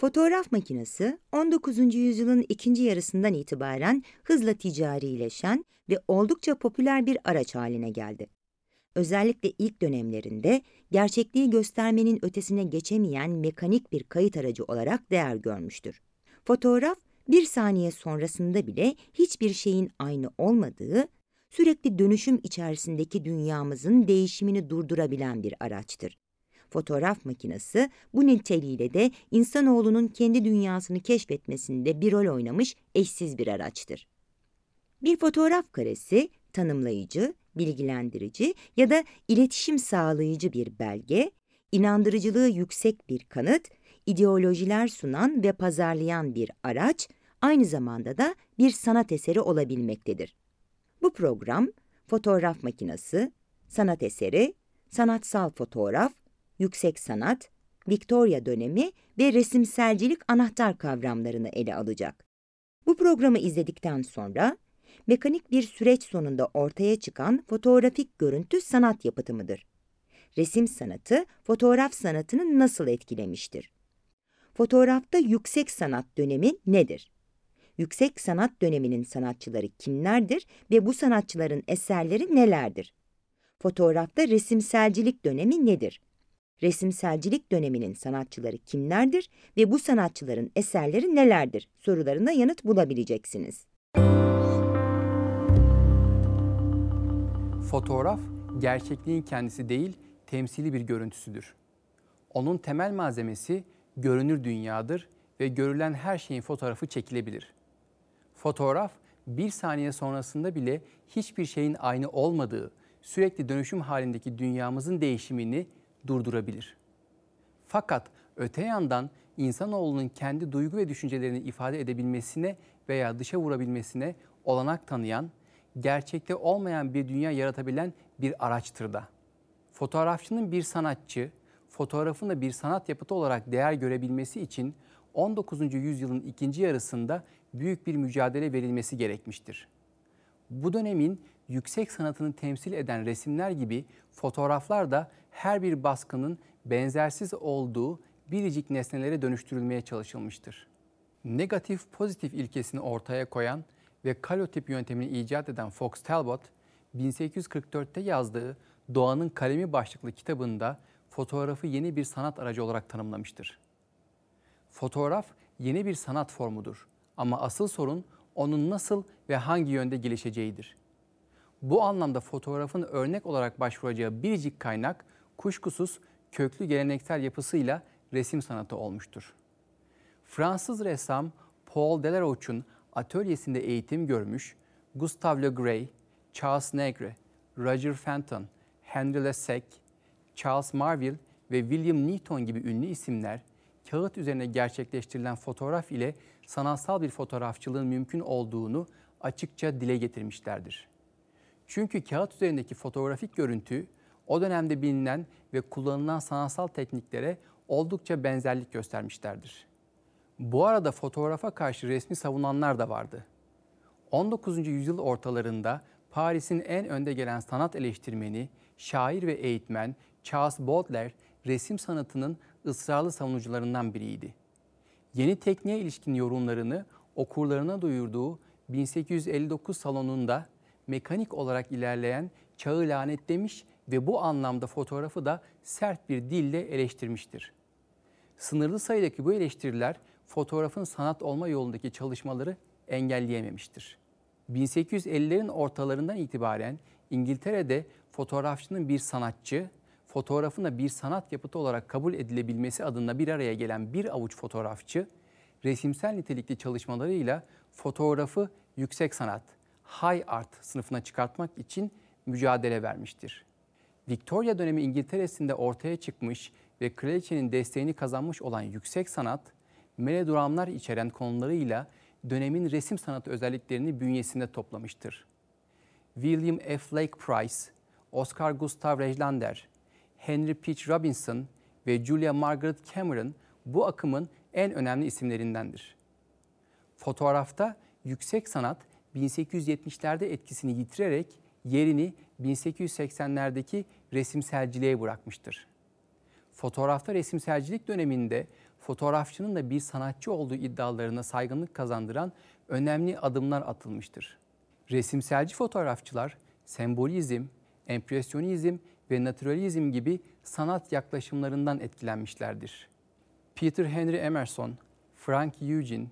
Fotoğraf makinesi 19. yüzyılın ikinci yarısından itibaren hızla ticarileşen ve oldukça popüler bir araç haline geldi. Özellikle ilk dönemlerinde gerçekliği göstermenin ötesine geçemeyen mekanik bir kayıt aracı olarak değer görmüştür. Fotoğraf bir saniye sonrasında bile hiçbir şeyin aynı olmadığı, sürekli dönüşüm içerisindeki dünyamızın değişimini durdurabilen bir araçtır. Fotoğraf makinesi bu niteliğiyle de insanoğlunun kendi dünyasını keşfetmesinde bir rol oynamış eşsiz bir araçtır. Bir fotoğraf karesi tanımlayıcı, bilgilendirici ya da iletişim sağlayıcı bir belge, inandırıcılığı yüksek bir kanıt, ideolojiler sunan ve pazarlayan bir araç, aynı zamanda da bir sanat eseri olabilmektedir. Bu program, fotoğraf makinesi, sanat eseri, sanatsal fotoğraf yüksek sanat, Victoria dönemi ve resimselcilik anahtar kavramlarını ele alacak. Bu programı izledikten sonra mekanik bir süreç sonunda ortaya çıkan fotoğrafik görüntü sanat yapıtımıdır. Resim sanatı fotoğraf sanatını nasıl etkilemiştir? Fotoğrafta yüksek sanat dönemi nedir? Yüksek sanat döneminin sanatçıları kimlerdir ve bu sanatçıların eserleri nelerdir? Fotoğrafta resimselcilik dönemi nedir? resimselcilik döneminin sanatçıları kimlerdir ve bu sanatçıların eserleri nelerdir sorularına yanıt bulabileceksiniz. Fotoğraf, gerçekliğin kendisi değil, temsili bir görüntüsüdür. Onun temel malzemesi görünür dünyadır ve görülen her şeyin fotoğrafı çekilebilir. Fotoğraf, bir saniye sonrasında bile hiçbir şeyin aynı olmadığı, sürekli dönüşüm halindeki dünyamızın değişimini durdurabilir. Fakat öte yandan insanoğlunun kendi duygu ve düşüncelerini ifade edebilmesine veya dışa vurabilmesine olanak tanıyan, gerçekte olmayan bir dünya yaratabilen bir araçtır da. Fotoğrafçının bir sanatçı, fotoğrafını bir sanat yapıtı olarak değer görebilmesi için 19. yüzyılın ikinci yarısında büyük bir mücadele verilmesi gerekmiştir. Bu dönemin yüksek sanatını temsil eden resimler gibi fotoğraflar da her bir baskının benzersiz olduğu biricik nesnelere dönüştürülmeye çalışılmıştır. Negatif pozitif ilkesini ortaya koyan ve kalotip yöntemini icat eden Fox Talbot, 1844'te yazdığı Doğanın Kalemi başlıklı kitabında fotoğrafı yeni bir sanat aracı olarak tanımlamıştır. Fotoğraf yeni bir sanat formudur ama asıl sorun onun nasıl ve hangi yönde gelişeceğidir. Bu anlamda fotoğrafın örnek olarak başvuracağı biricik kaynak kuşkusuz köklü geleneksel yapısıyla resim sanatı olmuştur. Fransız ressam Paul Delaroche'un atölyesinde eğitim görmüş Gustave Le Gray, Charles Negre, Roger Fenton, Henry Lesek, Charles Marville ve William Newton gibi ünlü isimler kağıt üzerine gerçekleştirilen fotoğraf ile sanatsal bir fotoğrafçılığın mümkün olduğunu açıkça dile getirmişlerdir. Çünkü kağıt üzerindeki fotoğrafik görüntü o dönemde bilinen ve kullanılan sanatsal tekniklere oldukça benzerlik göstermişlerdir. Bu arada fotoğrafa karşı resmi savunanlar da vardı. 19. yüzyıl ortalarında Paris'in en önde gelen sanat eleştirmeni, şair ve eğitmen Charles Baudelaire resim sanatının ısrarlı savunucularından biriydi yeni tekneye ilişkin yorumlarını okurlarına duyurduğu 1859 salonunda mekanik olarak ilerleyen çağı lanetlemiş ve bu anlamda fotoğrafı da sert bir dille eleştirmiştir. Sınırlı sayıdaki bu eleştiriler fotoğrafın sanat olma yolundaki çalışmaları engelleyememiştir. 1850'lerin ortalarından itibaren İngiltere'de fotoğrafçının bir sanatçı, fotoğrafın da bir sanat yapıtı olarak kabul edilebilmesi adına bir araya gelen bir avuç fotoğrafçı, resimsel nitelikli çalışmalarıyla fotoğrafı yüksek sanat, high art sınıfına çıkartmak için mücadele vermiştir. Victoria dönemi İngiltere'sinde ortaya çıkmış ve kraliçenin desteğini kazanmış olan yüksek sanat, melodramalar içeren konularıyla dönemin resim sanatı özelliklerini bünyesinde toplamıştır. William F. Lake Price, Oscar Gustav Rejlander, Henry Peach Robinson ve Julia Margaret Cameron bu akımın en önemli isimlerindendir. Fotoğrafta yüksek sanat 1870'lerde etkisini yitirerek yerini 1880'lerdeki resimselciliğe bırakmıştır. Fotoğrafta resimselcilik döneminde fotoğrafçının da bir sanatçı olduğu iddialarına saygınlık kazandıran önemli adımlar atılmıştır. Resimselci fotoğrafçılar sembolizm, empresyonizm ve naturalizm gibi sanat yaklaşımlarından etkilenmişlerdir. Peter Henry Emerson, Frank Eugene,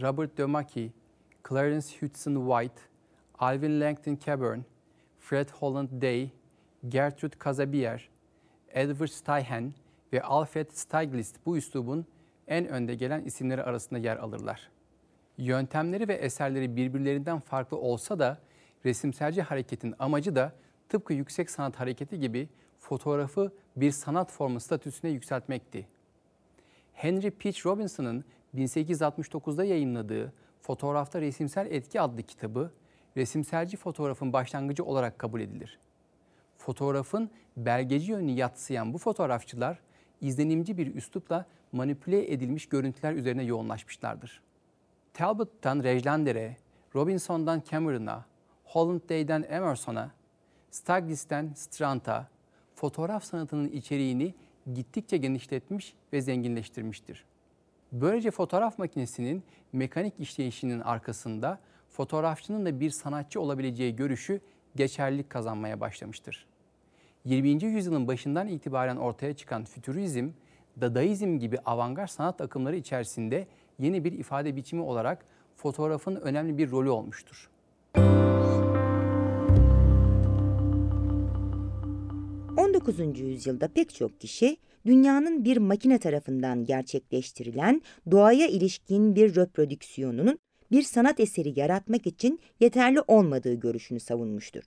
Robert DeMarkey, Clarence Hudson White, Alvin Langton Coburn, Fred Holland Day, Gertrude Kazabier, Edward Steichen ve Alfred Stieglitz bu üslubun en önde gelen isimleri arasında yer alırlar. Yöntemleri ve eserleri birbirlerinden farklı olsa da resimselci hareketin amacı da tıpkı yüksek sanat hareketi gibi fotoğrafı bir sanat formu statüsüne yükseltmekti. Henry Peach Robinson'ın 1869'da yayınladığı Fotoğrafta Resimsel Etki adlı kitabı, resimselci fotoğrafın başlangıcı olarak kabul edilir. Fotoğrafın belgeci yönünü yatsıyan bu fotoğrafçılar, izlenimci bir üslupla manipüle edilmiş görüntüler üzerine yoğunlaşmışlardır. Talbot'tan Rejlander'e, Robinson'dan Cameron'a, Hollanday'den Emerson'a, Stagis'ten Stranta, fotoğraf sanatının içeriğini gittikçe genişletmiş ve zenginleştirmiştir. Böylece fotoğraf makinesinin mekanik işleyişinin arkasında fotoğrafçının da bir sanatçı olabileceği görüşü geçerlilik kazanmaya başlamıştır. 20. yüzyılın başından itibaren ortaya çıkan fütürizm, dadaizm gibi avantgar sanat akımları içerisinde yeni bir ifade biçimi olarak fotoğrafın önemli bir rolü olmuştur. Müzik 19. yüzyılda pek çok kişi dünyanın bir makine tarafından gerçekleştirilen doğaya ilişkin bir reprodüksiyonunun bir sanat eseri yaratmak için yeterli olmadığı görüşünü savunmuştur.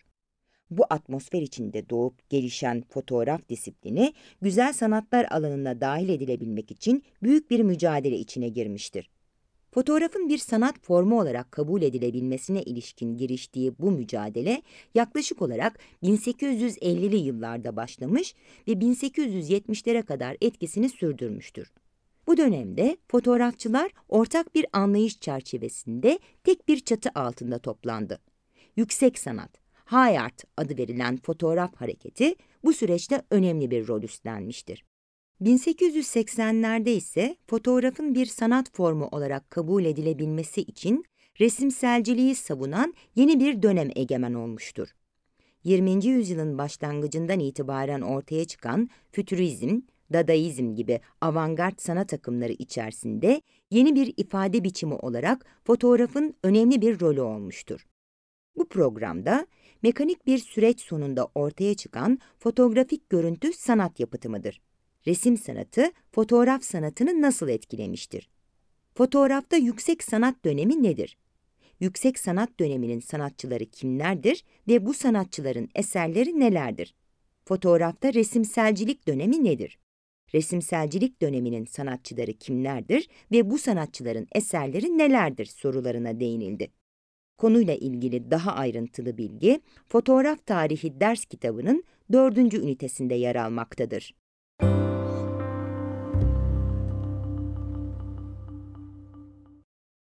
Bu atmosfer içinde doğup gelişen fotoğraf disiplini güzel sanatlar alanına dahil edilebilmek için büyük bir mücadele içine girmiştir. Fotoğrafın bir sanat formu olarak kabul edilebilmesine ilişkin giriştiği bu mücadele yaklaşık olarak 1850'li yıllarda başlamış ve 1870'lere kadar etkisini sürdürmüştür. Bu dönemde fotoğrafçılar ortak bir anlayış çerçevesinde tek bir çatı altında toplandı. Yüksek sanat, high art adı verilen fotoğraf hareketi bu süreçte önemli bir rol üstlenmiştir. 1880'lerde ise fotoğrafın bir sanat formu olarak kabul edilebilmesi için resimselciliği savunan yeni bir dönem egemen olmuştur. 20. yüzyılın başlangıcından itibaren ortaya çıkan fütürizm, dadaizm gibi avantgard sanat akımları içerisinde yeni bir ifade biçimi olarak fotoğrafın önemli bir rolü olmuştur. Bu programda mekanik bir süreç sonunda ortaya çıkan fotoğrafik görüntü sanat yapıtımıdır resim sanatı fotoğraf sanatını nasıl etkilemiştir? Fotoğrafta yüksek sanat dönemi nedir? Yüksek sanat döneminin sanatçıları kimlerdir ve bu sanatçıların eserleri nelerdir? Fotoğrafta resimselcilik dönemi nedir? Resimselcilik döneminin sanatçıları kimlerdir ve bu sanatçıların eserleri nelerdir sorularına değinildi. Konuyla ilgili daha ayrıntılı bilgi, Fotoğraf Tarihi ders kitabının dördüncü ünitesinde yer almaktadır.